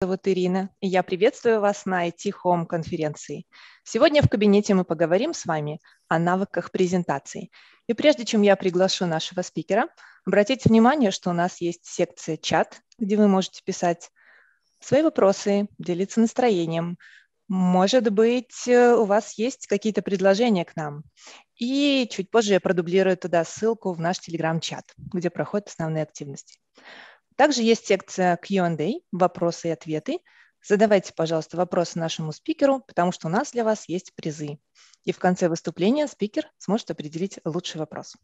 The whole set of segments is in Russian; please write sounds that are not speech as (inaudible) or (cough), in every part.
зовут Ирина, и я приветствую вас на IT Home конференции. Сегодня в кабинете мы поговорим с вами о навыках презентации. И прежде чем я приглашу нашего спикера, обратите внимание, что у нас есть секция чат, где вы можете писать свои вопросы, делиться настроением. Может быть, э, у вас есть какие-то предложения к нам. И чуть позже я продублирую туда ссылку в наш телеграм-чат, где проходят основные активности. Также есть секция Q&A, вопросы и ответы. Задавайте, пожалуйста, вопросы нашему спикеру, потому что у нас для вас есть призы. И в конце выступления спикер сможет определить лучший вопрос.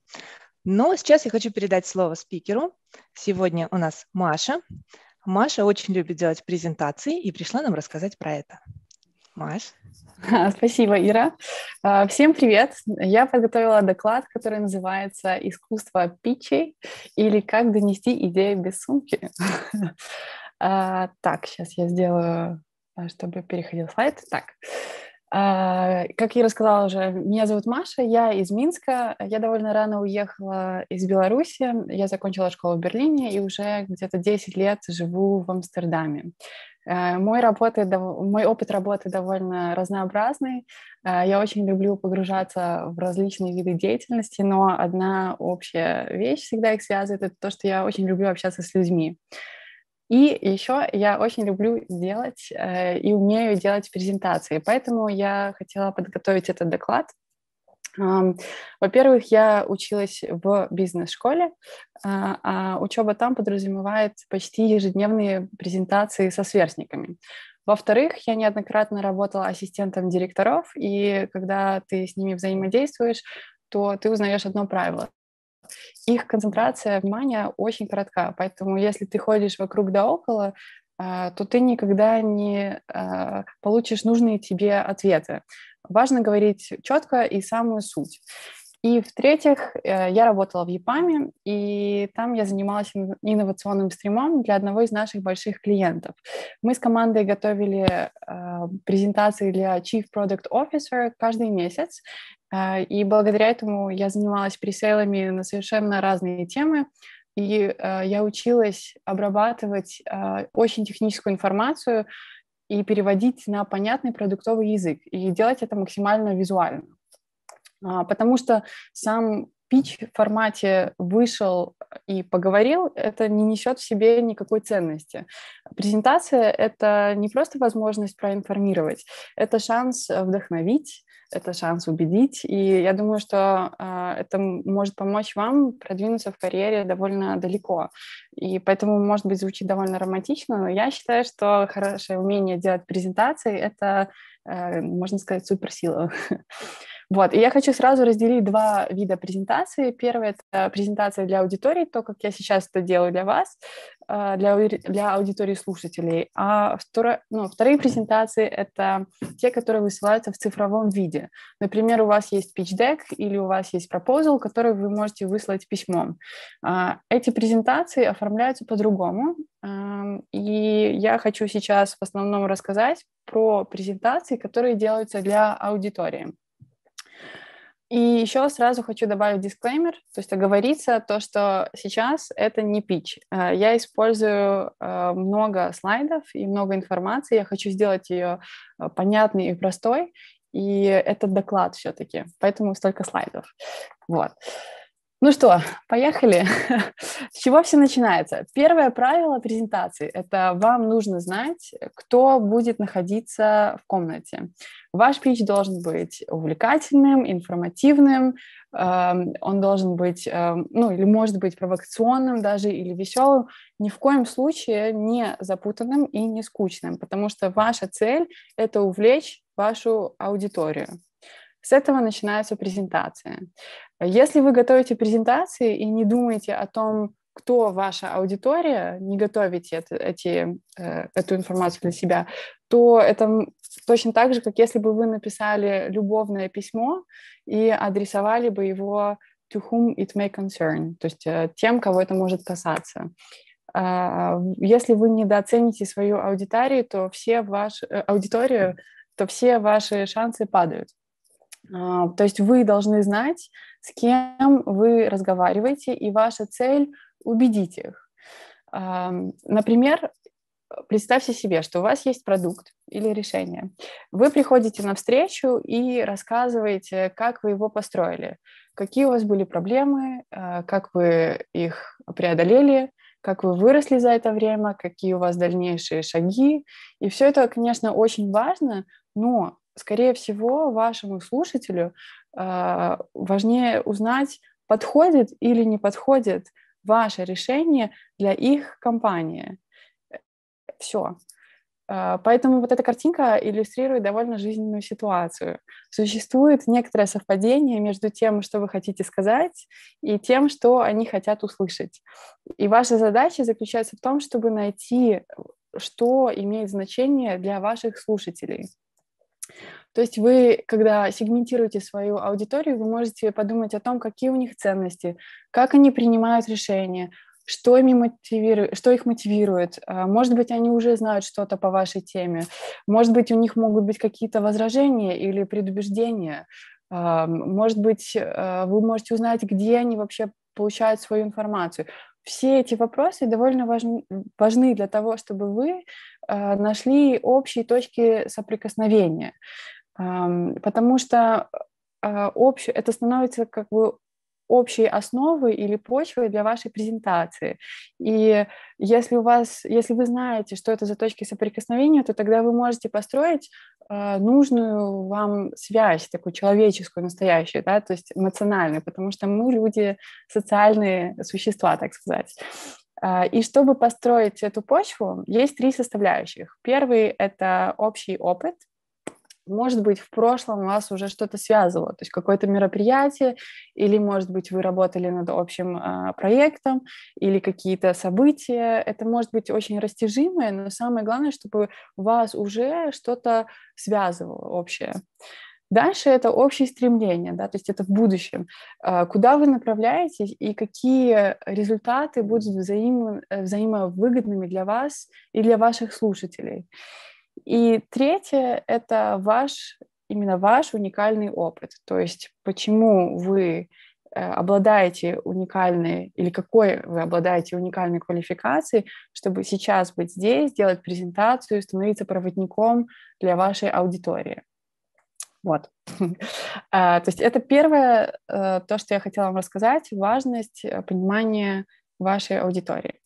Но сейчас я хочу передать слово спикеру. Сегодня у нас Маша. Маша очень любит делать презентации и пришла нам рассказать про это. Маш. А, спасибо, Ира. А, всем привет. Я подготовила доклад, который называется «Искусство питчей» или «Как донести идею без сумки». (laughs) А, так, сейчас я сделаю, чтобы переходил слайд. Так. Как я рассказала уже, меня зовут Маша, я из Минска. Я довольно рано уехала из Беларуси. Я закончила школу в Берлине и уже где-то 10 лет живу в Амстердаме. Э, мой, работы, мой опыт работы довольно разнообразный. Э, я очень люблю погружаться в различные виды деятельности, но одна общая вещь всегда их связывает — это то, что я очень люблю общаться с людьми. И еще я очень люблю делать э, и умею делать презентации, поэтому я хотела подготовить этот доклад во-первых, я училась в бизнес-школе, а, а учеба там подразумевает почти ежедневные презентации со сверстниками. Во-вторых, я неоднократно работала ассистентом директоров, и когда ты с ними взаимодействуешь, то ты узнаешь одно правило. Их концентрация внимания очень коротка, поэтому если ты ходишь вокруг да около, а, то ты никогда не а, получишь нужные тебе ответы. Важно говорить четко и самую суть. И в-третьих, э, я работала в ЕПАМе, и там я занималась инновационным стримом для одного из наших больших клиентов. Мы с командой готовили а, презентации для Chief Product Officer каждый месяц, и благодаря этому я занималась пресейлами на совершенно разные темы, и э, я училась обрабатывать э, очень техническую информацию и переводить на понятный продуктовый язык, и делать это максимально визуально. А, потому что сам пич в формате вышел и поговорил, это не несет в себе никакой ценности. Презентация — это не просто возможность проинформировать, это шанс вдохновить, это шанс убедить. И я думаю, что э, это может помочь вам продвинуться в карьере довольно далеко. И поэтому, может быть, звучит довольно романтично, но я считаю, что хорошее умение делать презентации — это, э, можно сказать, суперсила. (laughs) Вот, и я хочу сразу разделить два вида презентации. Первая — это презентация для аудитории, то, как я сейчас это делаю для вас, э, для, для аудитории слушателей. А второе, ну, вторые презентации — это те, которые высылаются в цифровом виде. Например, у вас есть pitch deck или у вас есть proposal, который вы можете выслать письмом. А, эти презентации оформляются по-другому, эм, и я хочу сейчас в основном рассказать про презентации, которые делаются для аудитории. И еще сразу хочу добавить дисклеймер, то есть оговориться то, что сейчас это не пич. Э, я использую э, много слайдов и много информации, я хочу сделать ее э, понятной и простой, и это доклад все-таки, поэтому столько слайдов. Вот. Ну что, поехали. (laughs) С чего все начинается? Первое правило презентации – это вам нужно знать, кто будет находиться в комнате. Ваш пич должен быть увлекательным, информативным, эм, он должен быть, эм, ну, или может быть провокационным даже, или веселым, ни в коем случае не запутанным и не скучным, потому что ваша цель – это увлечь вашу аудиторию. С этого начинается презентация. Если вы готовите презентации и не думаете о том, кто ваша аудитория, не готовите это, эти, э, эту информацию для себя, то это точно так же, как если бы вы написали любовное письмо и адресовали бы его to whom it may concern, то есть э, тем, кого это может касаться. Э, если вы недооцените свою аудиторию, то все ваши, э, аудиторию, то все ваши шансы падают. А, то есть вы должны знать, с кем вы разговариваете, и ваша цель — убедить их. А, например, представьте себе, что у вас есть продукт или решение. Вы приходите на встречу и рассказываете, как вы его построили, какие у вас были проблемы, а, как вы их преодолели, как вы выросли за это время, какие у вас дальнейшие шаги. И все это, конечно, очень важно, но скорее всего, вашему слушателю э, важнее узнать, подходит или не подходит ваше решение для их компании. Все. А, поэтому вот эта картинка иллюстрирует довольно жизненную ситуацию. Существует некоторое совпадение между тем, что вы хотите сказать, и тем, что они хотят услышать. И ваша задача заключается в том, чтобы найти, что имеет значение для ваших слушателей. То есть вы, когда сегментируете свою аудиторию, вы можете подумать о том, какие у них ценности, как они принимают решения, что, ими мотивирует, что их мотивирует. А, может быть, они уже знают что-то по вашей теме. Может быть, у них могут быть какие-то возражения или предубеждения. А, может быть, а, вы можете узнать, где они вообще получают свою информацию. Все эти вопросы довольно важны, важны для того, чтобы вы Э, нашли общие точки соприкосновения, потому что э, общее это становится как бы общей основой или почвой для вашей презентации. И если у вас, если вы знаете, что это за точки соприкосновения, то тогда вы можете построить э, нужную вам связь, такую человеческую, настоящую, да, то есть эмоциональную, потому что мы люди социальные существа, так сказать. А, и чтобы построить эту почву, есть три составляющих. Первый — это общий опыт. Может быть, в прошлом у вас уже что-то связывало, то есть какое-то мероприятие, или, может быть, вы работали над общим э, проектом, или какие-то события. Это может быть очень растяжимое, но самое главное, чтобы у вас уже что-то связывало общее. Дальше это общее стремление, да, то есть это в будущем. А, куда вы направляетесь и какие результаты будут взаимо, э, взаимовыгодными для вас и для ваших слушателей. И третье — это ваш, именно ваш уникальный опыт, то есть почему вы э, обладаете уникальной или какой вы обладаете уникальной квалификацией, чтобы сейчас быть здесь, делать презентацию, становиться проводником для вашей аудитории. Вот. (laughs) А, то есть это первое, э, то, что я хотела вам рассказать, важность э, понимания вашей аудитории.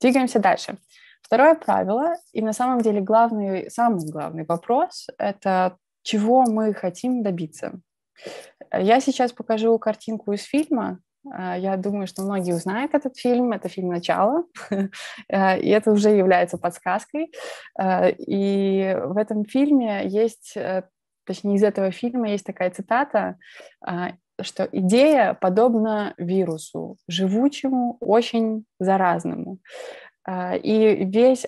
Двигаемся дальше. Второе правило, и на самом деле главный, самый главный вопрос – это чего мы хотим добиться. Я сейчас покажу картинку из фильма. А, я думаю, что многие узнают этот фильм. Это фильм «Начало», (laughs) а, и это уже является подсказкой. И в этом фильме есть э, точнее из этого фильма есть такая цитата, а, что идея подобна вирусу, живучему, очень заразному. А, и весь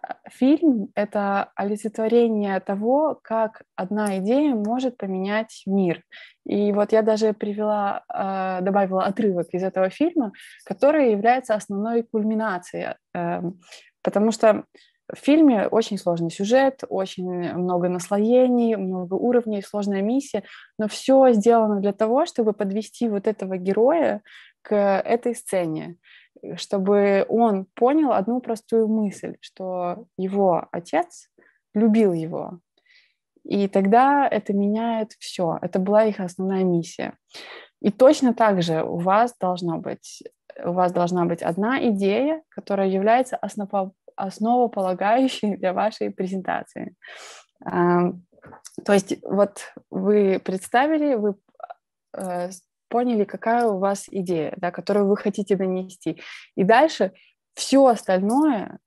а, фильм — это олицетворение того, как одна идея может поменять мир. И вот я даже привела, добавила отрывок из этого фильма, который является основной кульминацией, эм, потому что в фильме очень сложный сюжет, очень много наслоений, много уровней, сложная миссия, но все сделано для того, чтобы подвести вот этого героя к этой сцене, чтобы он понял одну простую мысль, что его отец любил его. И тогда это меняет все. Это была их основная миссия. И точно так же у вас должно быть у вас должна быть одна идея, которая является основ основополагающий (laughs) для вашей презентации. То есть вот вы представили, вы э, поняли, какая у вас идея, да, которую вы хотите донести. И дальше все остальное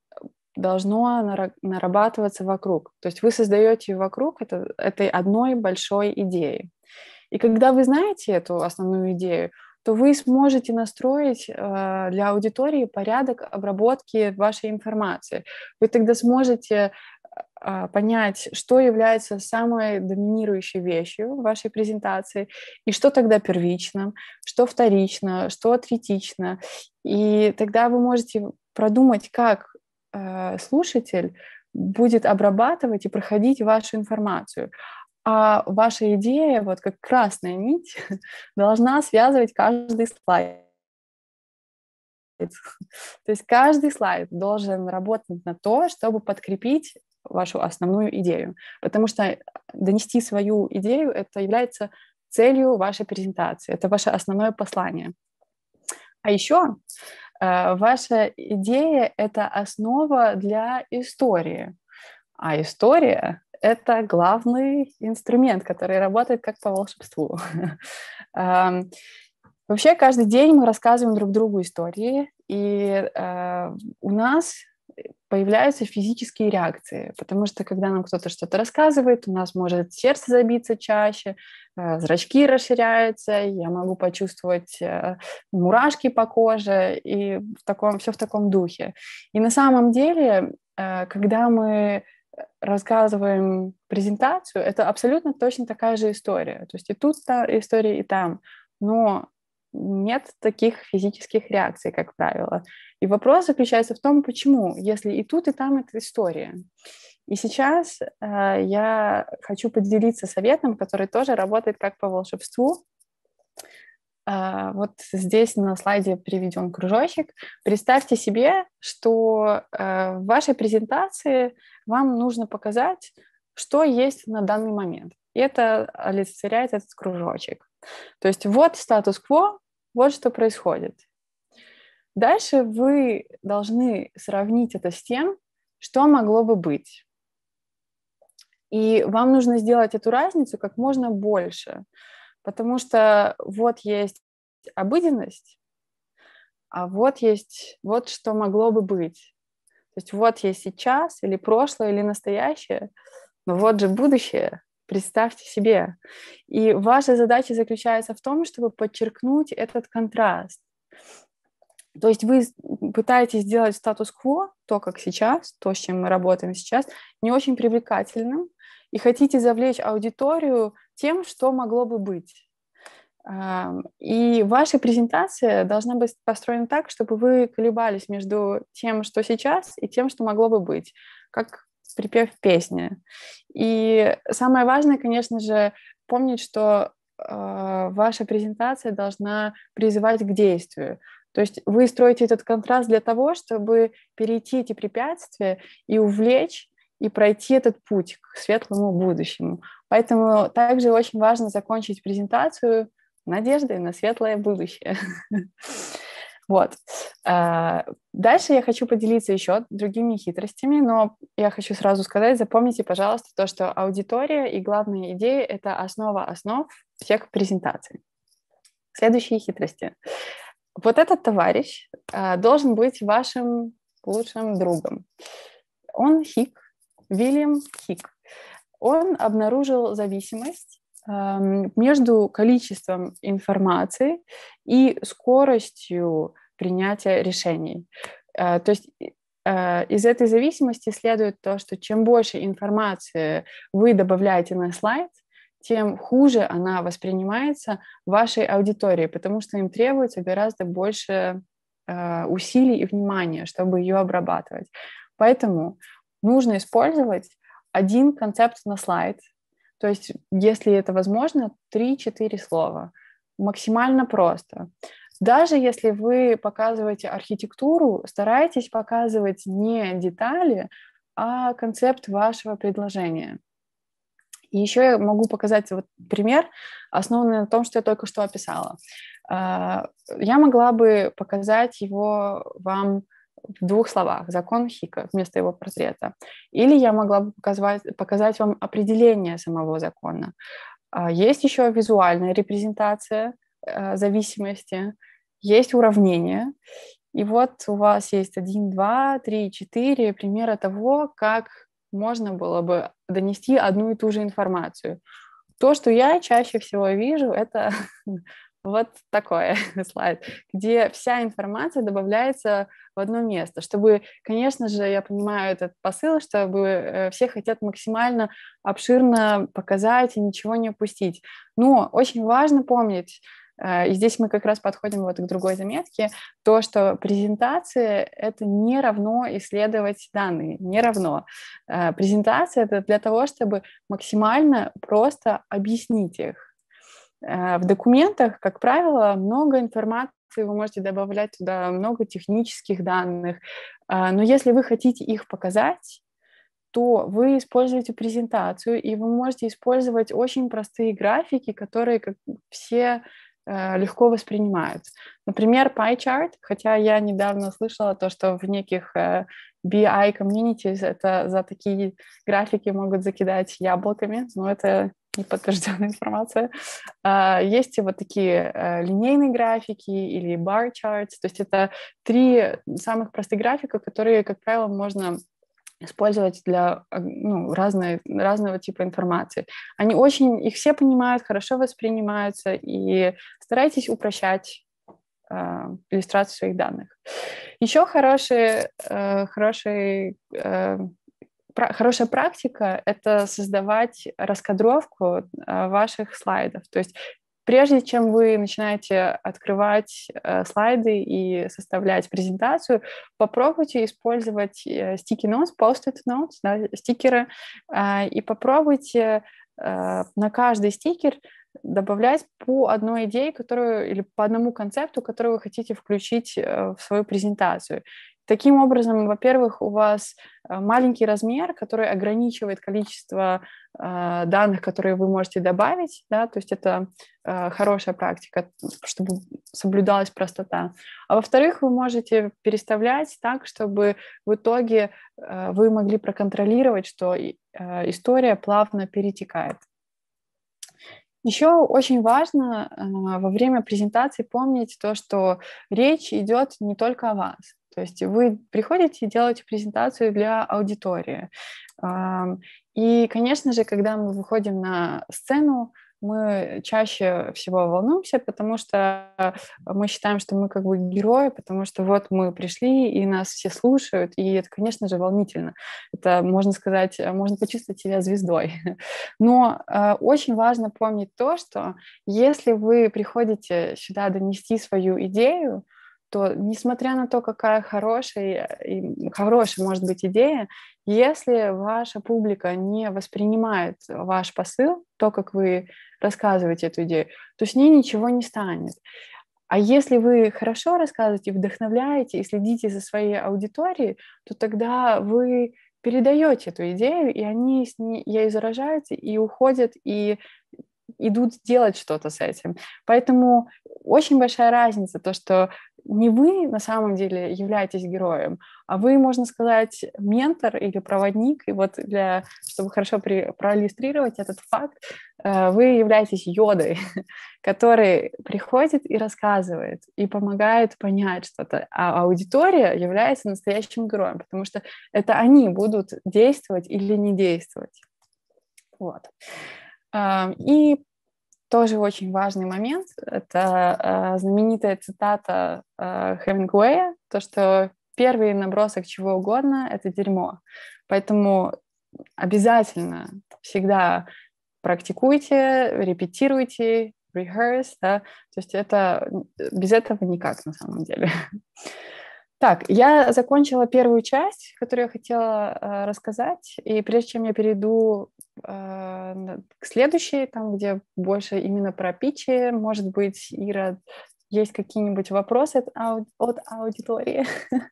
должно нарабатываться вокруг. То есть вы создаете вокруг это, этой одной большой идеи. И когда вы знаете эту основную идею, то вы сможете настроить э, для аудитории порядок обработки вашей информации. Вы тогда сможете э, понять, что является самой доминирующей вещью в вашей презентации, и что тогда первично, что вторично, что третично. И тогда вы можете продумать, как э, слушатель будет обрабатывать и проходить вашу информацию а ваша идея, вот как красная нить, (laughs) должна связывать каждый слайд. То есть каждый слайд должен работать на то, чтобы подкрепить вашу основную идею. Потому что донести свою идею — это является целью вашей презентации, это ваше основное послание. А еще э, ваша идея — это основа для истории. А история это главный инструмент, который работает как по волшебству. (laughs) Вообще каждый день мы рассказываем друг другу истории, и э, у нас появляются физические реакции, потому что когда нам кто-то что-то рассказывает, у нас может сердце забиться чаще, э, зрачки расширяются, я могу почувствовать э, мурашки по коже и в таком, все в таком духе. И на самом деле, когда мы рассказываем презентацию, это абсолютно точно такая же история. То есть и тут та история, и там. Но нет таких физических реакций, как правило. И вопрос заключается в том, почему, если и тут, и там это история. И сейчас э, я хочу поделиться советом, который тоже работает как по волшебству. А, вот здесь на слайде приведен кружочек. Представьте себе, что э, в вашей презентации вам нужно показать, что есть на данный момент. И это олицетворяет этот кружочек. То есть вот статус-кво, вот что происходит. Дальше вы должны сравнить это с тем, что могло бы быть. И вам нужно сделать эту разницу как можно больше. Потому что вот есть обыденность, а вот есть вот что могло бы быть. То есть вот есть сейчас, или прошлое, или настоящее, но вот же будущее, представьте себе. И ваша задача заключается в том, чтобы подчеркнуть этот контраст. То есть вы пытаетесь сделать статус-кво, то, как сейчас, то, с чем мы работаем сейчас, не очень привлекательным, и хотите завлечь аудиторию тем, что могло бы быть. И ваша презентация должна быть построена так, чтобы вы колебались между тем, что сейчас, и тем, что могло бы быть, как припев песни. И самое важное, конечно же, помнить, что а, ваша презентация должна призывать к действию. То есть вы строите этот контраст для того, чтобы перейти эти препятствия и увлечь и пройти этот путь к светлому будущему. Поэтому также очень важно закончить презентацию надеждой на светлое будущее. (laughs) Вот. А, дальше я хочу поделиться еще другими хитростями, но я хочу сразу сказать, запомните, пожалуйста, то, что аудитория и главная идея — это основа основ всех презентаций. Следующие хитрости. Вот этот товарищ а, должен быть вашим лучшим другом. Он хик, Вильям Хик. Он обнаружил зависимость эм, между количеством информации и скоростью принятия решений. Э, то есть э, из этой зависимости следует то, что чем больше информации вы добавляете на слайд, тем хуже она воспринимается вашей аудиторией, потому что им требуется гораздо больше э, усилий и внимания, чтобы ее обрабатывать. Поэтому нужно использовать один концепт на слайд. То есть, если это возможно, 3-4 слова. Максимально просто. Даже если вы показываете архитектуру, старайтесь показывать не детали, а концепт вашего предложения. И еще я могу показать вот пример, основанный на том, что я только что описала. А, я могла бы показать его вам в двух словах закон Хика вместо его портрета. Или я могла бы показать, показать вам определение самого закона. А, есть еще визуальная репрезентация э, зависимости, есть уравнение. И вот у вас есть один, два, три, четыре примера того, как можно было бы донести одну и ту же информацию. То, что я чаще всего вижу, это (laughs) Вот такое (laughs) слайд, где вся информация добавляется в одно место, чтобы, конечно же, я понимаю этот посыл, чтобы э, все хотят максимально обширно показать и ничего не упустить. Но очень важно помнить, э, и здесь мы как раз подходим вот к другой заметке, то, что презентация — это не равно исследовать данные, не равно. Э, презентация — это для того, чтобы максимально просто объяснить их. Э, в документах, как правило, много информации, вы можете добавлять туда много технических данных, а, но если вы хотите их показать, то вы используете презентацию, и вы можете использовать очень простые графики, которые как все э, легко воспринимают. Например, pie chart, хотя я недавно слышала то, что в неких э, BI communities это за такие графики могут закидать яблоками, но это неподтвержденная информация. А, есть и вот такие э, линейные графики или bar charts, то есть это три самых простых графика, которые, как правило, можно использовать для э, ну, разной, разного типа информации. Они очень, их все понимают, хорошо воспринимаются, и старайтесь упрощать э, иллюстрацию своих данных. Еще хороший, э, хороший хорошая практика — это создавать раскадровку э, ваших слайдов. То есть прежде чем вы начинаете открывать э, слайды и составлять презентацию, попробуйте использовать sticky э, notes, post-it notes, да, стикеры, и попробуйте на каждый стикер добавлять по одной идее, которую или по одному концепту, который вы хотите включить в свою презентацию. Таким образом, во-первых, у вас э, маленький размер, который ограничивает количество э, данных, которые вы можете добавить, да, то есть это э, хорошая практика, чтобы соблюдалась простота. А во-вторых, вы можете переставлять так, чтобы в итоге э, вы могли проконтролировать, что э, история плавно перетекает. Еще очень важно э, во время презентации помнить то, что речь идет не только о вас. То есть вы приходите и делаете презентацию для аудитории. И, конечно же, когда мы выходим на сцену, мы чаще всего волнуемся, потому что э, мы считаем, что мы как бы герои, потому что вот мы пришли, и нас все слушают, и это, конечно же, волнительно. Это, можно сказать, э, можно почувствовать себя звездой. (laughs) Но э, очень важно помнить то, что если вы приходите сюда донести свою идею, то несмотря на то, какая хорошая, и хорошая может быть идея, если ваша публика не воспринимает ваш посыл, то, как вы рассказываете эту идею, то с ней ничего не станет. А если вы хорошо рассказываете, вдохновляете и следите за своей аудиторией, то тогда вы передаете эту идею, и они с ней, ей заражаются и уходят, и идут делать что-то с этим. Поэтому очень большая разница, то, что не вы на самом деле являетесь героем, а вы, можно сказать, ментор или проводник. И вот для, чтобы хорошо при, проиллюстрировать этот факт, э, вы являетесь йодой, (laughs) который приходит и рассказывает, и помогает понять что-то. А аудитория является настоящим героем, потому что это они будут действовать или не действовать. Вот. Эм, и тоже очень важный момент — это э, знаменитая цитата э, Хемингуэя, то, что первый набросок чего угодно — это дерьмо. Поэтому обязательно всегда практикуйте, репетируйте, rehearse, да, то есть это без этого никак на самом деле. (laughs) Так, я закончила первую часть, которую я хотела э, рассказать, и прежде чем я перейду э, к следующей, там, где больше именно про Пичи, может быть, Ира, есть какие-нибудь вопросы от, ауди- от аудитории? (laughs)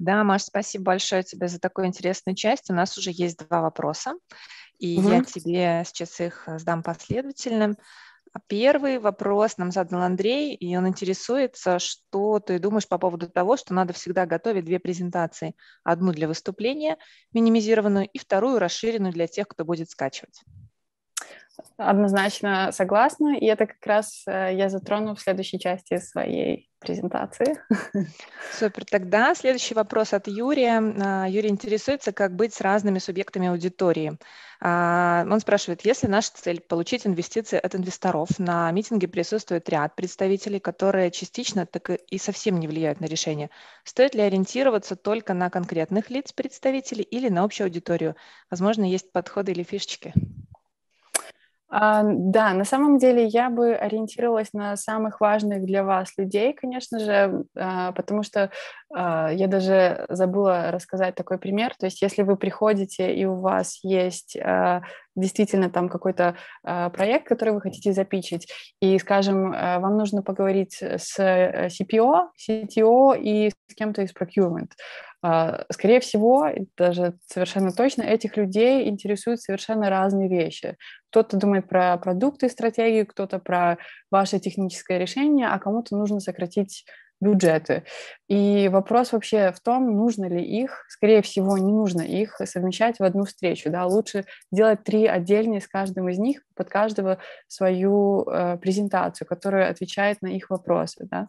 Да, Маш, спасибо большое тебе за такую интересную часть. У нас уже есть два вопроса, и угу. я тебе сейчас их э, сдам последовательным. Первый вопрос нам задал Андрей, и он интересуется, что ты думаешь по поводу того, что надо всегда готовить две презентации. Одну для выступления, минимизированную, и вторую расширенную для тех, кто будет скачивать. Однозначно согласна, и это как раз э, я затрону в следующей части своей презентации. Супер. Тогда следующий вопрос от Юрия. А, Юрий интересуется, как быть с разными субъектами аудитории. А, он спрашивает, если наша цель – получить инвестиции от инвесторов, на митинге присутствует ряд представителей, которые частично так и совсем не влияют на решение. Стоит ли ориентироваться только на конкретных лиц представителей или на общую аудиторию? Возможно, есть подходы или фишечки? А, да, на самом деле я бы ориентировалась на самых важных для вас людей, конечно же, а, потому что а, я даже забыла рассказать такой пример. То есть, если вы приходите и у вас есть действительно там какой-то проект, который вы хотите запичить, и, скажем, вам нужно поговорить с э, CPO, CTO и с кем-то из procurement. Скорее всего, даже совершенно точно, этих людей интересуют совершенно разные вещи кто-то думает про продукты, и стратегию, кто-то про ваше техническое решение, а кому-то нужно сократить бюджеты. И вопрос вообще в том, нужно ли их, скорее всего, не нужно их совмещать в одну встречу. Да? Лучше делать три отдельные с каждым из них, под каждого свою э, презентацию, которая отвечает на их вопросы. Да?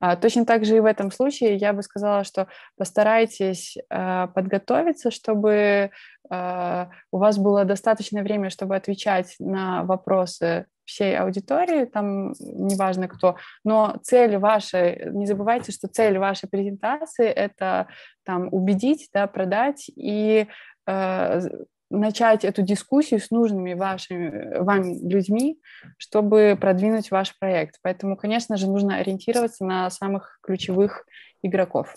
А, точно так же и в этом случае я бы сказала, что постарайтесь э, подготовиться, чтобы а, у вас было достаточное время, чтобы отвечать на вопросы всей аудитории, там неважно кто, но цель вашей, не забывайте, что цель вашей презентации — это там убедить, да, продать и э, начать эту дискуссию с нужными вашими, вами людьми, чтобы продвинуть ваш проект. Поэтому, конечно же, нужно ориентироваться на самых ключевых игроков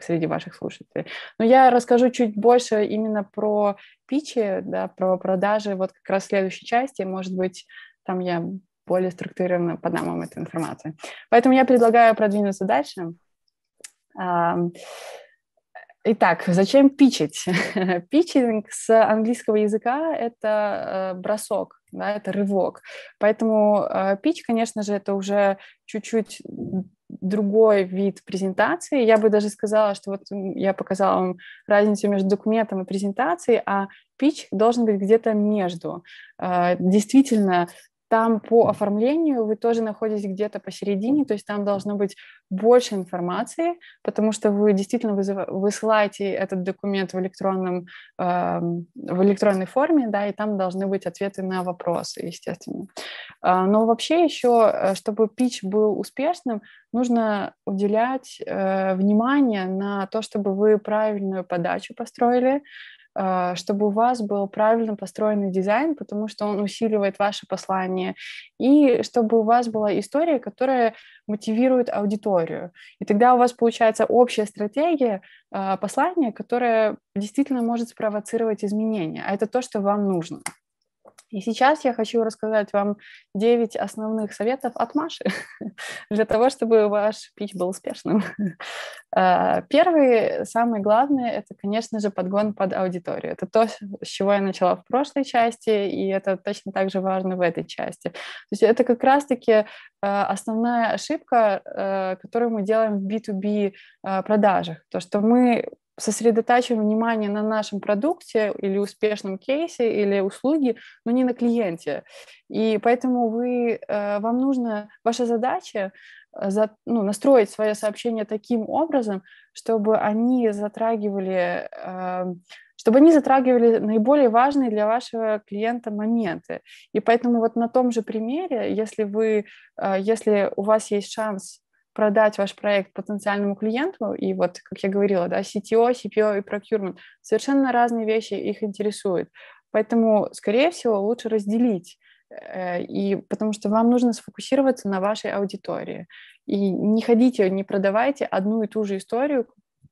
среди ваших слушателей. Но я расскажу чуть больше именно про пичи, да, про продажи вот как раз в следующей части. Может быть, там я более структурированно подам вам эту информацию. Поэтому я предлагаю продвинуться дальше. Итак, зачем пичить? (laughs) Пичинг с английского языка – это э, бросок, да, это рывок. Поэтому э, пич, конечно же, это уже чуть-чуть другой вид презентации. Я бы даже сказала, что вот я показала вам разницу между документом и презентацией, а пич должен быть где-то между. А, действительно, там по оформлению вы тоже находитесь где-то посередине, то есть там должно быть больше информации, потому что вы действительно высылаете этот документ в, электронном, э, в электронной форме, да, и там должны быть ответы на вопросы, естественно. Э, но вообще еще, э, чтобы пич был успешным, нужно уделять э, внимание на то, чтобы вы правильную подачу построили, а, чтобы у вас был правильно построенный дизайн, потому что он усиливает ваше послание, и чтобы у вас была история, которая мотивирует аудиторию. И тогда у вас получается общая стратегия а, послания, которая действительно может спровоцировать изменения, а это то, что вам нужно. И сейчас я хочу рассказать вам 9 основных советов от Маши (laughs) для того, чтобы ваш пич был успешным. (laughs) А, первый, самый главный, это, конечно же, подгон под аудиторию. Это то, с чего я начала в прошлой части, и это точно так же важно в этой части. То есть это как раз-таки а, основная ошибка, а, которую мы делаем в B2B продажах, то, что мы сосредотачиваем внимание на нашем продукте или успешном кейсе или услуге, но не на клиенте. И поэтому вы, э, вам нужно, ваша задача э, за, ну, настроить свое сообщение таким образом, чтобы они затрагивали, эм, чтобы они затрагивали наиболее важные для вашего клиента моменты. И поэтому вот на том же примере, если вы, э, если у вас есть шанс продать ваш проект потенциальному клиенту, и вот, как я говорила, да, CTO, CPO и procurement, совершенно разные вещи их интересуют. Поэтому, скорее всего, лучше разделить, э, и потому что вам нужно сфокусироваться на вашей аудитории. И не ходите, не продавайте одну и ту же историю,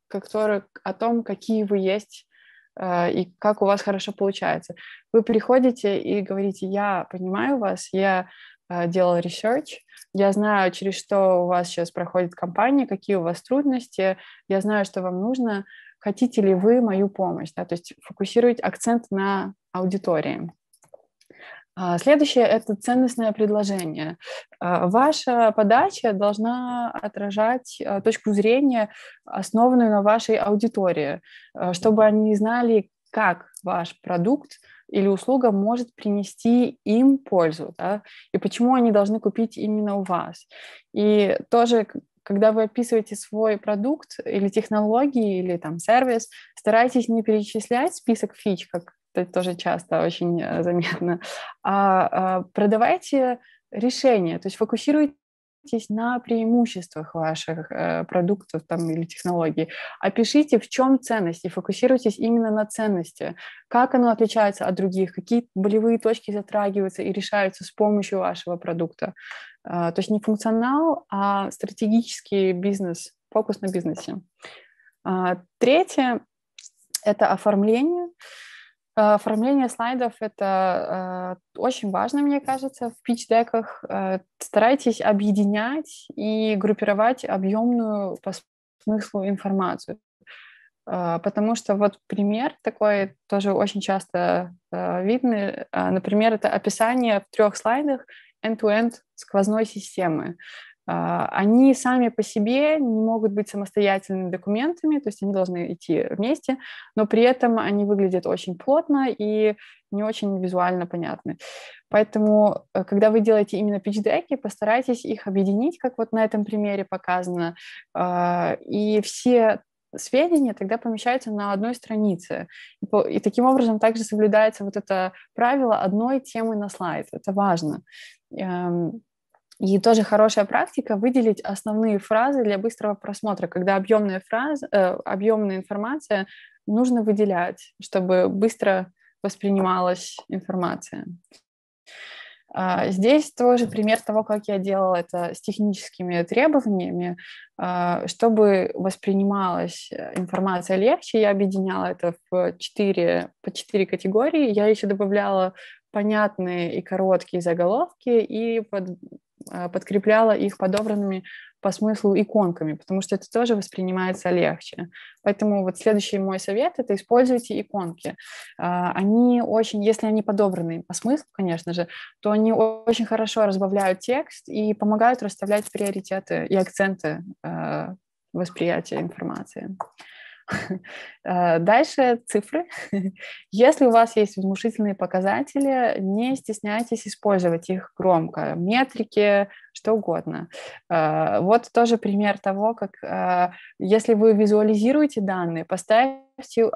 которая, о том, какие вы есть э, и как у вас хорошо получается. Вы приходите и говорите, я понимаю вас, я Э, делал ресерч. Я знаю, через что у вас сейчас проходит компания, какие у вас трудности. Я знаю, что вам нужно. Хотите ли вы мою помощь? Да? То есть фокусировать акцент на аудитории. А, следующее – это ценностное предложение. А, ваша подача должна отражать э, точку зрения, основанную на вашей аудитории, э, чтобы они знали, как ваш продукт – или услуга может принести им пользу, да, и почему они должны купить именно у вас. И тоже, когда вы описываете свой продукт или технологии, или там сервис, старайтесь не перечислять список фич, как это тоже часто очень э, заметно, а, а продавайте решение, то есть фокусируйтесь ориентируйтесь на преимуществах ваших э, продуктов там, или технологий. Опишите, в чем ценность, и фокусируйтесь именно на ценности. Как оно отличается от других, какие болевые точки затрагиваются и решаются с помощью вашего продукта. Э, то есть не функционал, а стратегический бизнес, фокус на бизнесе. Э, третье – это оформление. Э, Э, оформление слайдов — это э, очень важно, мне кажется, в пич-деках. Э, старайтесь объединять и группировать объемную по смыслу информацию. Потому что вот пример такой тоже очень часто видно. Например, это описание в трех слайдах end to -end сквозной системы. А, они сами по себе не могут быть самостоятельными документами, то есть они должны идти вместе, но при этом они выглядят очень плотно и не очень визуально понятны. Поэтому, э, когда вы делаете именно пичдеки, постарайтесь их объединить, как вот на этом примере показано, а, и все сведения тогда помещаются на одной странице. И, таким образом также соблюдается вот это правило одной темы на слайд. Это важно. Эм, и тоже хорошая практика выделить основные фразы для быстрого просмотра, когда объемная фраза, э, объемная информация нужно выделять, чтобы быстро воспринималась информация. А, здесь тоже пример того, как я делала это с техническими требованиями. А, чтобы воспринималась э, информация легче, я объединяла это в четыре по четыре категории. Я еще добавляла понятные и короткие заголовки и под, а, подкрепляла их подобранными по смыслу иконками, потому что это тоже воспринимается легче. Поэтому вот следующий мой совет – это используйте иконки. А, они очень, если они подобраны по смыслу, конечно же, то они очень хорошо разбавляют текст и помогают расставлять приоритеты и акценты а, восприятия информации. Э, дальше цифры. (laughs) Если у вас есть внушительные показатели, не стесняйтесь использовать их громко. Метрики, что угодно. Э, вот тоже пример того, как э, если вы визуализируете данные, поставьте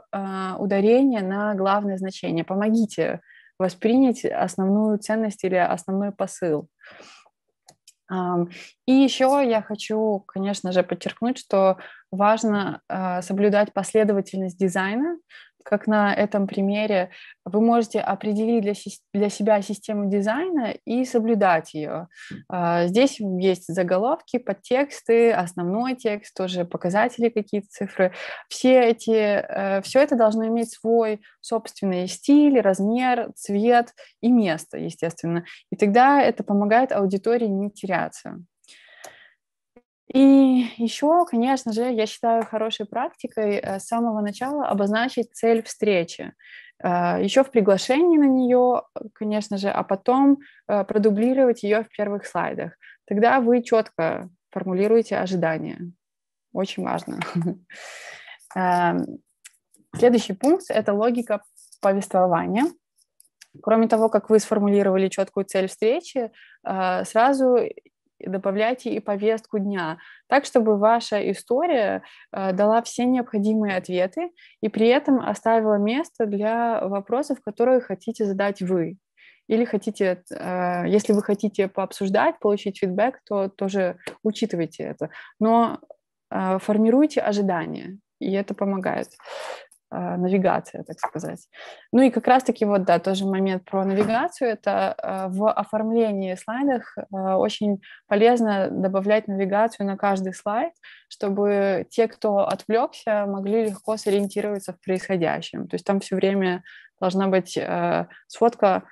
ударение на главное значение. Помогите воспринять основную ценность или основной посыл. Uh, и еще я хочу, конечно же, подчеркнуть, что важно а, соблюдать последовательность дизайна, как на этом примере, вы можете определить для, для себя систему дизайна и соблюдать ее. А, здесь есть заголовки, подтексты, основной текст, тоже показатели какие-то, цифры. Все эти, э, все это должно иметь свой собственный стиль, размер, цвет и место, естественно. И тогда это помогает аудитории не теряться. И еще, конечно же, я считаю хорошей практикой э, с самого начала обозначить цель встречи. Э, еще в приглашении на нее, конечно же, а потом э, продублировать ее в первых слайдах. Тогда вы четко формулируете ожидания. Очень важно. (laughs) Эм, следующий пункт – это логика повествования. Кроме того, как вы сформулировали четкую цель встречи, сразу добавляйте и повестку дня, так, чтобы ваша история э, дала все необходимые ответы и при этом оставила место для вопросов, которые хотите задать вы. Или хотите, э, если вы хотите пообсуждать, получить фидбэк, то тоже учитывайте это. Но э, формируйте ожидания, и это помогает. А, навигация, так сказать. Ну и как раз-таки вот, да, тоже момент про навигацию, это а, в оформлении слайдов а, очень полезно добавлять навигацию на каждый слайд, чтобы те, кто отвлекся, могли легко сориентироваться в происходящем. То есть там все время должна быть сфотка,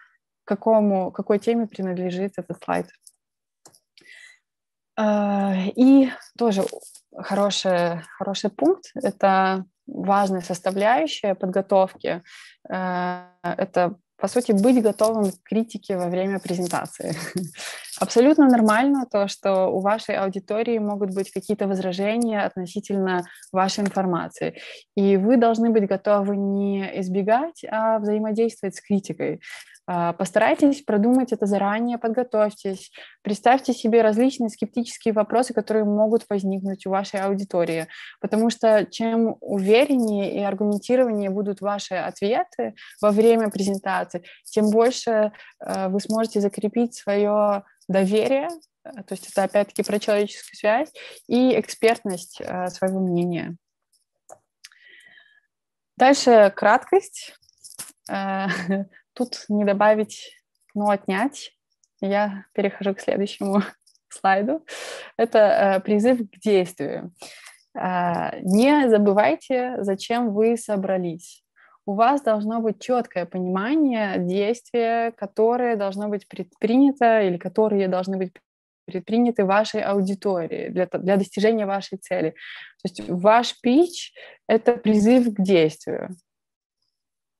какому, какой теме принадлежит этот слайд. И тоже хороший, хороший пункт — это важная составляющая подготовки э, — это, по сути, быть готовым к критике во время презентации. (laughs) Абсолютно нормально то, что у вашей аудитории могут быть какие-то возражения относительно вашей информации. И вы должны быть готовы не избегать, а взаимодействовать с критикой. А, постарайтесь продумать это заранее, подготовьтесь, представьте себе различные скептические вопросы, которые могут возникнуть у вашей аудитории, потому что чем увереннее и аргументированнее будут ваши ответы во время презентации, тем больше э, вы сможете закрепить свое доверие, э, то есть это опять-таки про человеческую связь и экспертность э, своего мнения. Дальше краткость (laughs) тут не добавить, но отнять. Я перехожу к следующему (laughs) слайду. Это э, призыв к действию. Э, не забывайте, зачем вы собрались. У вас должно быть четкое понимание действия, которое должно быть предпринято или которые должны быть предприняты вашей аудитории для, для достижения вашей цели. То есть ваш пич — это призыв к действию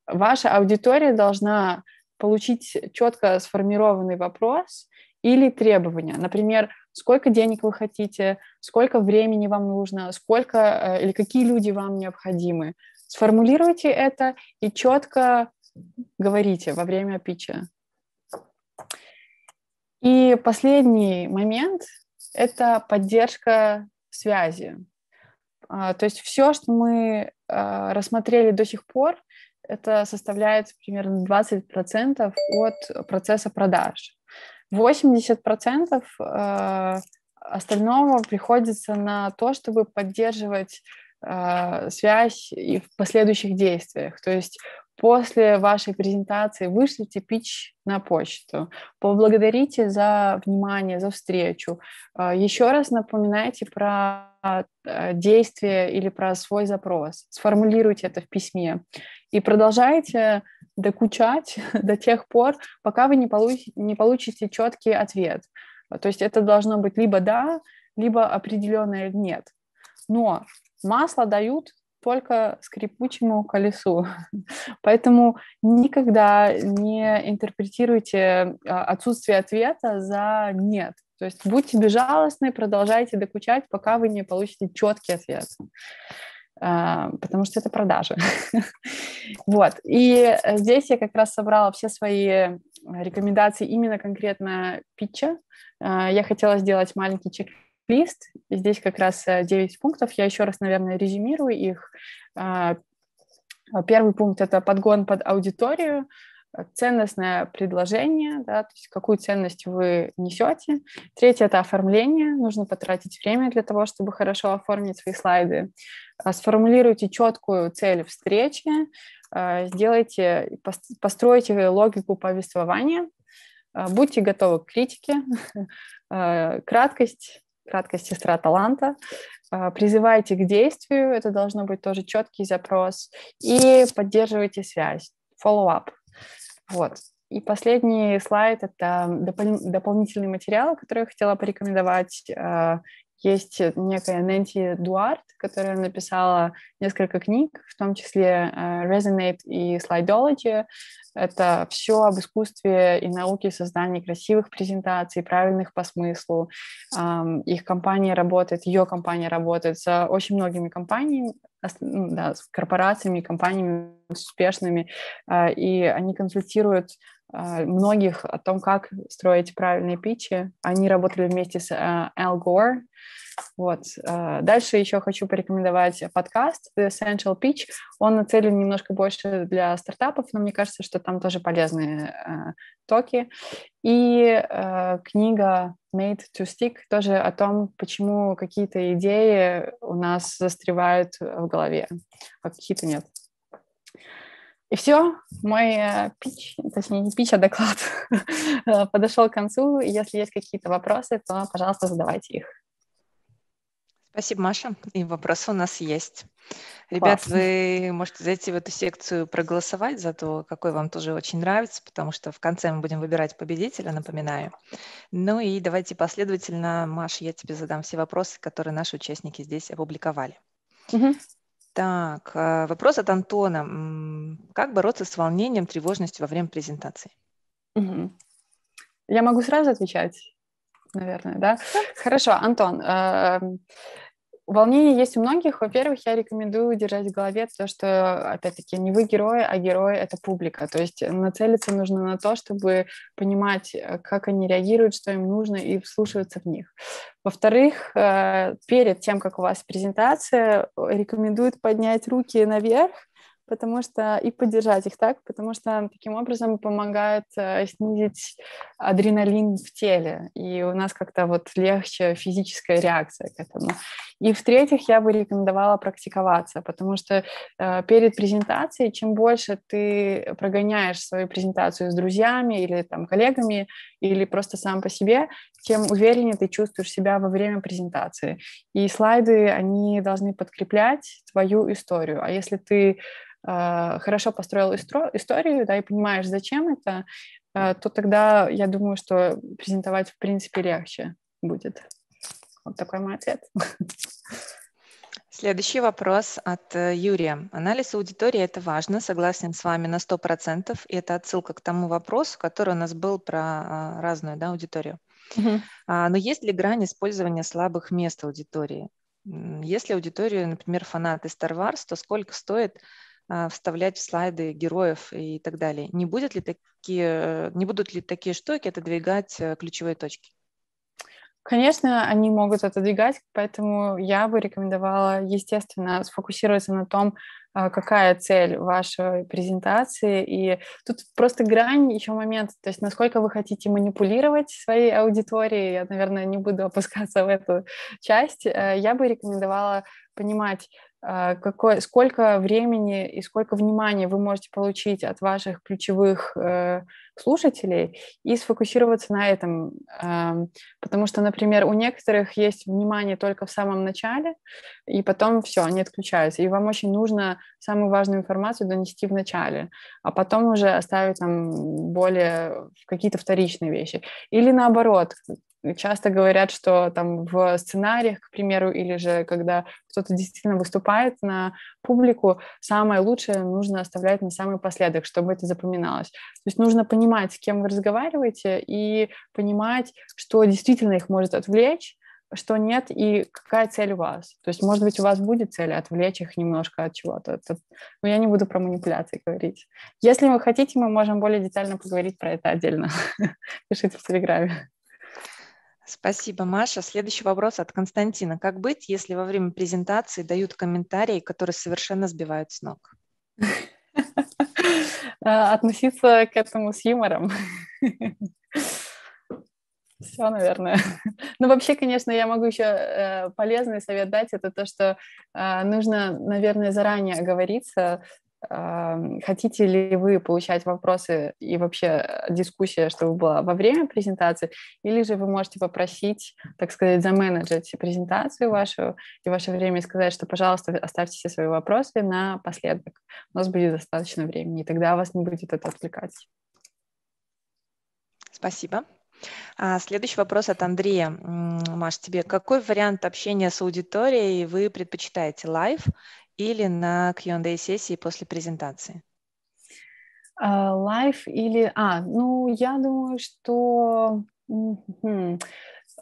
ваша аудитория должна получить четко сформированный вопрос или требования. Например, сколько денег вы хотите, сколько времени вам нужно, сколько э, или какие люди вам необходимы. Сформулируйте это и четко говорите во время питча. И последний момент – это поддержка связи. А, то есть все, что мы э, рассмотрели до сих пор, это составляет примерно 20% от процесса продаж. 80% э, остального приходится на то, чтобы поддерживать э, связь и в последующих действиях. То есть после вашей презентации вышлите пич на почту, поблагодарите за внимание, за встречу. А, Еще раз напоминайте про а, действие или про свой запрос, сформулируйте это в письме и продолжайте докучать (laughs) до тех пор, пока вы не, получите, не получите четкий ответ. А, то есть это должно быть либо да, либо определенное нет. Но масло дают только скрипучему колесу. (laughs) Поэтому никогда не интерпретируйте а, отсутствие ответа за «нет». То есть будьте безжалостны, продолжайте докучать, пока вы не получите четкий ответ а, потому что это продажи. (laughs) вот. И э, здесь я как раз собрала все свои рекомендации именно конкретно питча. А, я хотела сделать маленький чек чек-лист. Здесь как раз 9 э, пунктов. Я еще раз, наверное, резюмирую их. А, а, первый пункт – это подгон под аудиторию э, ценностное предложение, да, то есть какую ценность вы несете. Третье – это оформление. Нужно потратить время для того, чтобы хорошо оформить свои слайды. А, сформулируйте четкую цель встречи, сделайте, постройте логику повествования, будьте готовы к критике, (laughs) краткость, краткость «Сестра таланта». А, призывайте к действию, это должно быть тоже четкий запрос. И поддерживайте связь, follow-up. Вот. И последний слайд — это допол- дополнительный материал, который я хотела порекомендовать. А, есть э, некая Нэнти Дуарт, которая написала несколько книг, в том числе э, Resonate и Slideology. Это все об искусстве и науке создания красивых презентаций, правильных по смыслу. Их компания работает, ее компания работает с очень многими компаниями, ну да, с корпорациями, компаниями успешными, э, и они консультируют а, многих о том, как строить правильные питчи. Они работали вместе с Эл а, Гор. Вот. А, дальше еще хочу порекомендовать подкаст The Essential Pitch. Он нацелен немножко больше для стартапов, но мне кажется, что там тоже полезные токи. И книга Made to Stick тоже о том, почему какие-то идеи у нас застревают в голове, а какие-то нет. И все, мой э, пич, точнее не пич, а доклад (laughs) э, подошел к концу. Если есть какие-то вопросы, то, пожалуйста, задавайте их. Спасибо, Маша. И вопросы у нас есть. Ребят, вы можете зайти в эту секцию, проголосовать за то, какой вам тоже очень нравится, потому что в конце мы будем выбирать победителя, напоминаю. Ну и давайте последовательно, Маша, я тебе задам все вопросы, которые наши участники здесь опубликовали. Угу. Так, э, вопрос от Антона. Как бороться с волнением, тревожностью во время презентации? Угу. Я могу сразу отвечать, наверное, да? Хорошо, Антон. Эм, Волнение есть у многих. Во-первых, я рекомендую держать в голове то, что, опять-таки, не вы герои, а герои — это публика. То есть нацелиться нужно на то, чтобы понимать, э, как они реагируют, что им нужно, и вслушиваться в них. Во-вторых, э, перед тем, как у вас презентация, рекомендуют поднять руки наверх, потому что и поддержать их так, потому что таким образом помогает э, снизить адреналин в теле, и у нас как-то вот легче физическая реакция к этому. И в-третьих, я бы рекомендовала практиковаться, потому что э, перед презентацией, чем больше ты прогоняешь свою презентацию с друзьями или там коллегами, или просто сам по себе, тем увереннее ты чувствуешь себя во время презентации. И слайды, они должны подкреплять твою историю. А если ты э, хорошо построил истро- историю, да, и понимаешь, зачем это, э, то тогда я думаю, что презентовать в принципе легче будет. Вот такой мой ответ. Следующий вопрос от э, Юрия. Анализ аудитории – это важно, согласен с вами на 100%, и это отсылка к тому вопросу, который у нас был про а, разную да, аудиторию. Uh-huh. Но есть ли грань использования слабых мест аудитории? Если аудиторию, например, фанаты Star Wars, то сколько стоит а, вставлять в слайды героев и так далее? Не, будет ли такие, э, не будут ли такие штуки отодвигать э, ключевые точки? Конечно, они могут отодвигать, поэтому я бы рекомендовала, естественно, сфокусироваться на том, а, какая цель вашей презентации. И тут просто грань еще момент, то есть насколько вы хотите манипулировать своей аудиторией. Я, наверное, не буду (laughs) опускаться в эту часть. Э, я бы рекомендовала понимать, э, какое, сколько времени и сколько внимания вы можете получить от ваших ключевых э, слушателей и сфокусироваться на этом. Эм, потому что, например, у некоторых есть внимание только в самом начале, и потом все, они отключаются. И вам очень нужно самую важную информацию донести в начале, а потом уже оставить там более какие-то вторичные вещи. Или наоборот, часто говорят, что там в сценариях, к примеру, или же когда кто-то действительно выступает на публику, самое лучшее нужно оставлять на самый последок, чтобы это запоминалось. То есть нужно понимать, с кем вы разговариваете, и понимать, что действительно их может отвлечь, что нет и какая цель у вас. То есть, может быть, у вас будет цель отвлечь их немножко от чего-то. Это... Но ну, я не буду про манипуляции говорить. Если вы хотите, мы можем более детально поговорить про это отдельно. (laughs) Пишите в Телеграме. Спасибо, Маша. Следующий вопрос от Константина. Как быть, если во время презентации дают комментарии, которые совершенно сбивают с ног? (laughs) А, относиться к этому с юмором. (laughs) Все, наверное. (laughs) Ну, вообще, конечно, я могу еще э, полезный совет дать. Это то, что э, нужно, наверное, заранее оговориться хотите ли вы получать вопросы и вообще э, дискуссия, чтобы была во время презентации, или же вы можете попросить, так сказать, заменеджить презентацию вашу и ваше время и сказать, что, пожалуйста, оставьте все свои вопросы на последок. У нас будет достаточно времени, и тогда вас не будет это отвлекать. Спасибо. А, следующий вопрос от Андрея. Маш, тебе какой вариант общения с аудиторией вы предпочитаете, лайв или на Q&A-сессии после презентации? Лайв uh, или... А, ну, я думаю, что... Хм,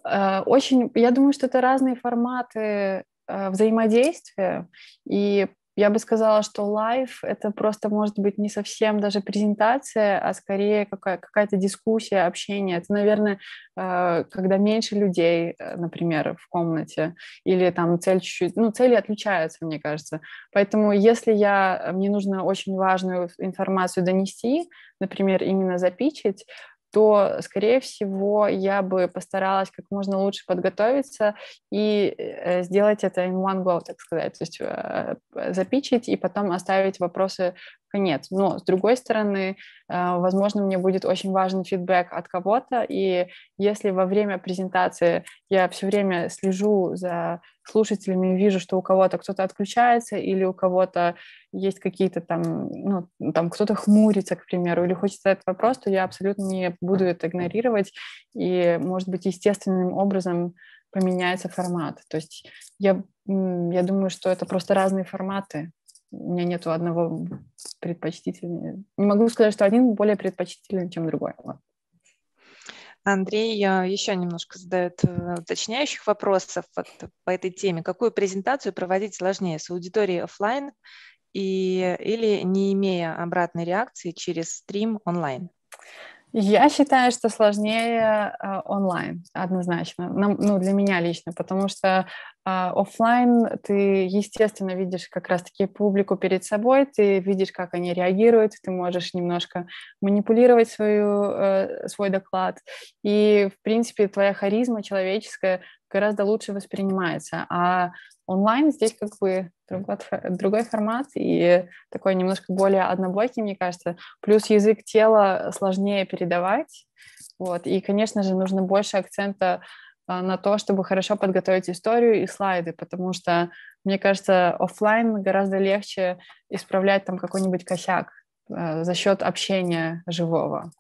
а, очень... Я думаю, что это разные форматы а, взаимодействия, и я бы сказала, что лайв — это просто, может быть, не совсем даже презентация, а скорее какая- какая-то дискуссия, общение. Это, наверное, э, когда меньше людей, э, например, в комнате, или там цель чуть-чуть... Ну, цели отличаются, мне кажется. Поэтому если я... Э, мне нужно очень важную информацию донести, например, именно запичить, то, скорее всего, я бы постаралась как можно лучше подготовиться и э, сделать это in one go, так сказать, то есть э, э, запичить и потом оставить вопросы в конец. Но, с другой стороны, возможно, мне будет очень важен фидбэк от кого-то, и если во время презентации я все время слежу за слушателями вижу, что у кого-то кто-то отключается или у кого-то есть какие-то там, ну, там кто-то хмурится, к примеру, или хочет задать вопрос, то я абсолютно не буду это игнорировать и, может быть, естественным образом поменяется формат. То есть я, я думаю, что это просто разные форматы. У меня нету одного предпочтительного. Не могу сказать, что один более предпочтительный, чем другой. Ладно. Андрей а, еще немножко задает э, уточняющих вопросов вот по этой теме. Какую презентацию проводить сложнее с аудиторией офлайн и, или не имея обратной реакции через стрим онлайн? Я считаю, что сложнее э, онлайн, однозначно. Нам, ну, для меня лично, потому что а, офлайн ты, естественно, видишь как раз-таки публику перед собой, ты видишь, как они реагируют, ты можешь немножко манипулировать свою, э, свой доклад. И, в принципе, твоя харизма человеческая гораздо лучше воспринимается. А онлайн здесь типа. как бы другой, другой формат и такой немножко более однобокий, мне кажется. Плюс язык тела сложнее передавать. Вот. И, конечно же, нужно больше акцента а, на то, чтобы хорошо подготовить историю и слайды, потому что, мне кажется, офлайн гораздо легче исправлять там какой-нибудь косяк а, за счет общения живого.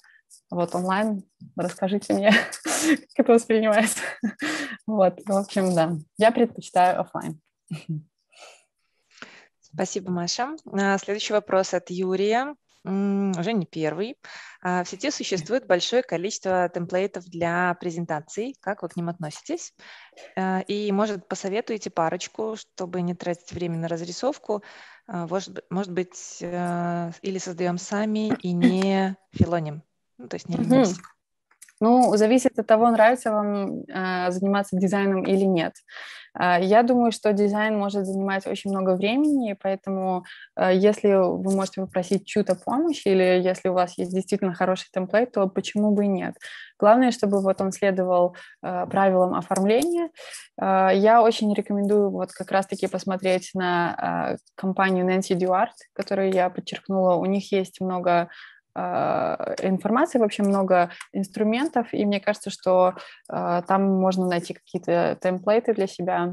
Вот онлайн, расскажите мне, (laughs) как это воспринимается. (laughs) Вот, в общем, да, я предпочитаю офлайн. Спасибо, Маша. А, следующий вопрос от Юрия уже не первый. А, в сети существует большое количество темплейтов для презентаций. Как вы к ним относитесь? А, и, может, посоветуете парочку, чтобы не тратить время на разрисовку? Может, может быть, э, или создаем сами и не филоним? Ну, то есть не ленись. Угу. Ну, зависит от того, нравится вам э, заниматься дизайном или нет. Э, я думаю, что дизайн может занимать очень много времени, поэтому э, если вы можете попросить чью-то помощь или если у вас есть действительно хороший темплейт, то почему бы и нет? Главное, чтобы вот он следовал э, правилам оформления. Э, я очень рекомендую вот как раз-таки посмотреть на э, компанию Nancy Duart, которую я подчеркнула. У них есть много а, информации в общем, много инструментов, и мне кажется, что а, там можно найти какие-то темплейты для себя.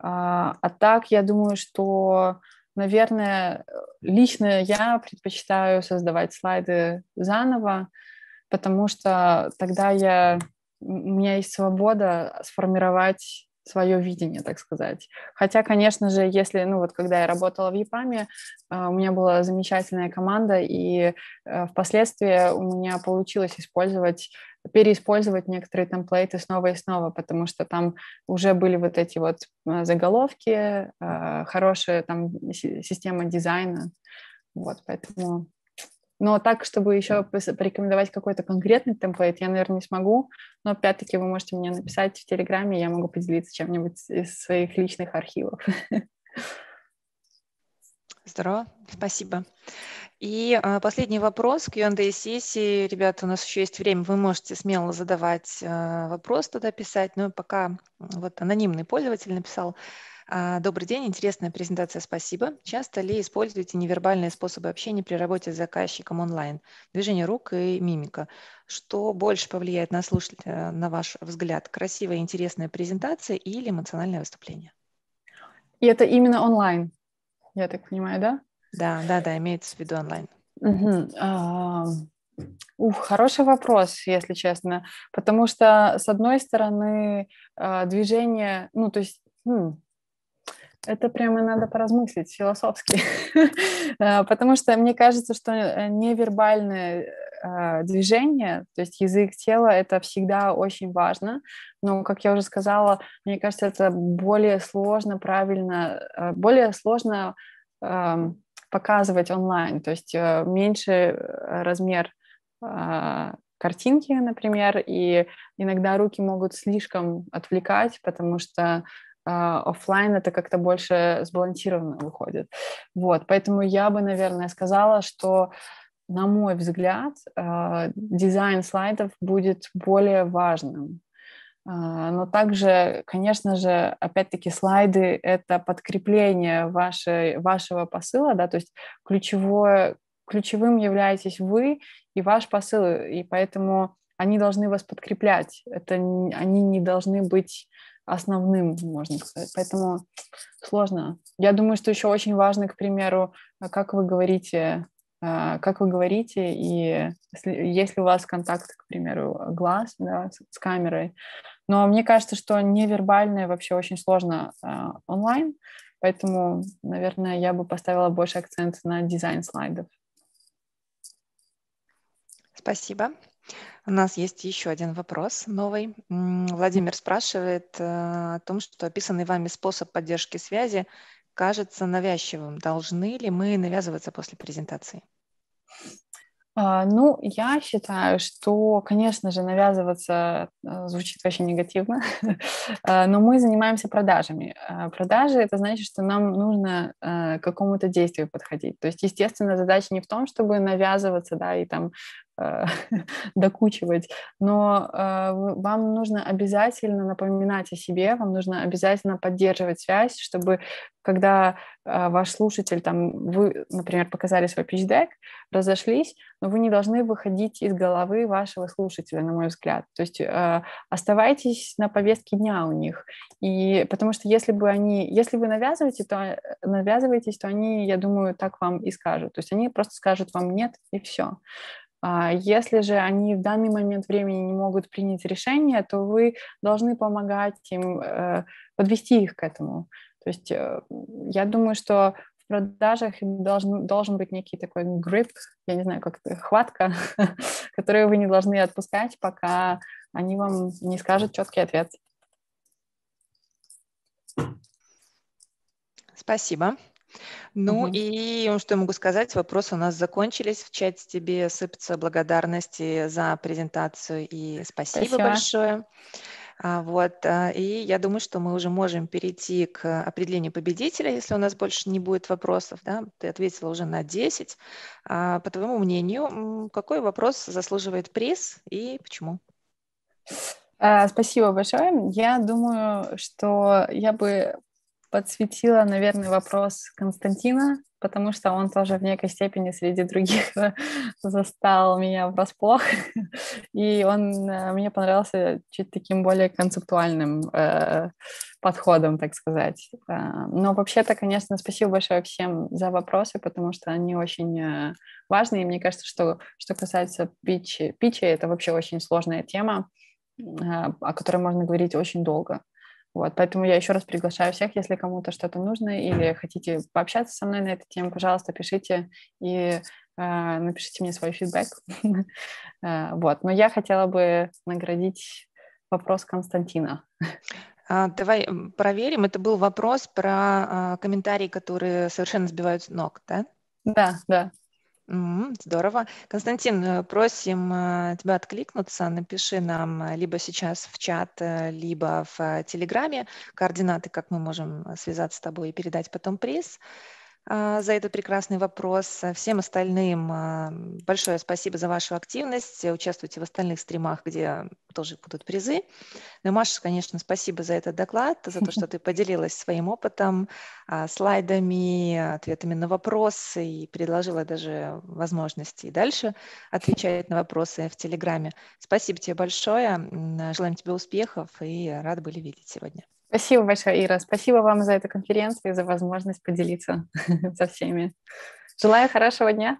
А, а так, я думаю, что, наверное, лично я предпочитаю создавать слайды заново, потому что тогда я, у меня есть свобода сформировать свое видение, так сказать. Хотя, конечно же, если, ну вот когда я работала в ЕПАМе, а, у меня была замечательная команда, и э, впоследствии у меня получилось использовать переиспользовать некоторые темплейты снова и снова, потому что там уже были вот эти вот э, заголовки, э, хорошая там система дизайна, вот, поэтому но так, чтобы еще порекомендовать какой-то конкретный темплейт, я, наверное, не смогу. Но опять-таки вы можете мне написать в Телеграме, я могу поделиться чем-нибудь из своих личных архивов. (laughs) Здорово, спасибо. И э, последний вопрос к Q&A сессии. Ребята, у нас еще есть время, вы можете смело задавать э, вопрос, туда писать, но пока вот анонимный пользователь написал, а, добрый день, интересная презентация, спасибо. Часто ли используете невербальные способы общения при работе с заказчиком онлайн? Движение рук и мимика. Что больше повлияет на слушателя, э, на ваш взгляд? Красивая, интересная презентация или эмоциональное выступление? И это именно онлайн, я так понимаю, да? Да, да, да, имеется в виду онлайн. Угу. А, ух, хороший вопрос, если честно, потому что с одной стороны а, движение, ну то есть хм, это прямо надо поразмыслить философски, (laughs) а, потому что мне кажется, что э, невербальное а, движение, то есть язык тела, это всегда очень важно, но, как я уже сказала, мне кажется, это более сложно правильно, э, более сложно эм, показывать онлайн, то есть э, меньше размер а, картинки, например, и иногда руки могут слишком отвлекать, потому что а, офлайн это как-то больше сбалансированно выходит. Вот, поэтому я бы, наверное, сказала, что на мой взгляд, а, дизайн слайдов будет более важным. А, но также, конечно же, опять-таки слайды — это подкрепление вашей, вашего посыла, да, то есть ключевое, ключевым являетесь вы и ваш посыл, и поэтому они должны вас подкреплять, это, они не должны быть основным, можно сказать. Поэтому сложно. Я думаю, что еще очень важно, к примеру, а как вы говорите, а, как вы говорите, и если, у вас контакт, к примеру, глаз да, с, камерой. Но мне кажется, что невербальное вообще очень сложно а, онлайн, поэтому, наверное, я бы поставила больше акцент на дизайн слайдов. Спасибо. У нас есть еще один вопрос новый. Владимир спрашивает э, о том, что описанный вами способ поддержки связи кажется навязчивым. Должны ли мы навязываться после презентации? А, ну, я считаю, что, конечно же, навязываться э, звучит вообще негативно, (laughs) а, но мы занимаемся продажами. А, продажи — это значит, что нам нужно э, к какому-то действию подходить. То есть, естественно, задача не в том, чтобы навязываться, да, и там Э, (laughs) докучивать, но э, вам нужно обязательно напоминать о себе, вам нужно обязательно поддерживать связь, чтобы когда э, ваш слушатель, там, вы, например, показали свой пичдек, разошлись, но вы не должны выходить из головы вашего слушателя, на мой взгляд. То есть э, оставайтесь на повестке дня у них. И потому что если бы они, если вы навязываете, то э, навязываетесь, то они, я думаю, так вам и скажут. То есть они просто скажут вам нет и все. А, если же они в данный момент времени не могут принять решение, то вы должны помогать им э, подвести их к этому. То есть э, я думаю, что в продажах должен, должен быть некий такой грип, я не знаю, как хватка, (laughs) которую вы не должны отпускать, пока они вам не скажут четкий ответ. Спасибо. Ну угу. и что я могу сказать, вопросы у нас закончились. В чате тебе сыпется благодарности за презентацию и спасибо, спасибо. большое. А, вот, а, и я думаю, что мы уже можем перейти к определению победителя, если у нас больше не будет вопросов. Да? Ты ответила уже на 10. А, по твоему мнению, какой вопрос заслуживает приз и почему? Спасибо большое. Я думаю, что я бы подсветила, наверное, вопрос Константина, потому что он тоже в некой степени среди других (laughs) застал меня врасплох. (laughs) И он э, мне понравился чуть таким более концептуальным э, подходом, так сказать. Э, но вообще-то, конечно, спасибо большое всем за вопросы, потому что они очень э, важны. И мне кажется, что что касается пичи, пичи это вообще очень сложная тема, о которой можно говорить очень долго. Вот, поэтому я еще раз приглашаю всех, если кому-то что-то нужно или хотите пообщаться со мной на эту тему, пожалуйста, пишите и э, напишите мне свой фидбэк. (laughs) Э, вот, но я хотела бы наградить вопрос Константина. А, давай проверим. Это был вопрос про а, комментарии, которые совершенно сбивают с ног, да? Да, да. Здорово. Константин, э, просим э, тебя откликнуться. Напиши нам э, либо сейчас в чат, либо в Телеграме координаты, как мы можем связаться с тобой и передать потом приз. А, за этот прекрасный вопрос. А всем остальным а, большое спасибо за вашу активность. Участвуйте в остальных стримах, где тоже будут призы. Ну, Маша, конечно, спасибо за этот доклад, за то, что (laughs) ты поделилась своим опытом, слайдами, ответами на вопросы и предложила даже возможности и дальше отвечать на вопросы в Телеграме. Спасибо тебе большое. Желаем тебе успехов и рады были видеть сегодня. Спасибо большое, Ира. Спасибо вам за эту конференцию и за возможность поделиться (laughs) со всеми. Желаю хорошего дня.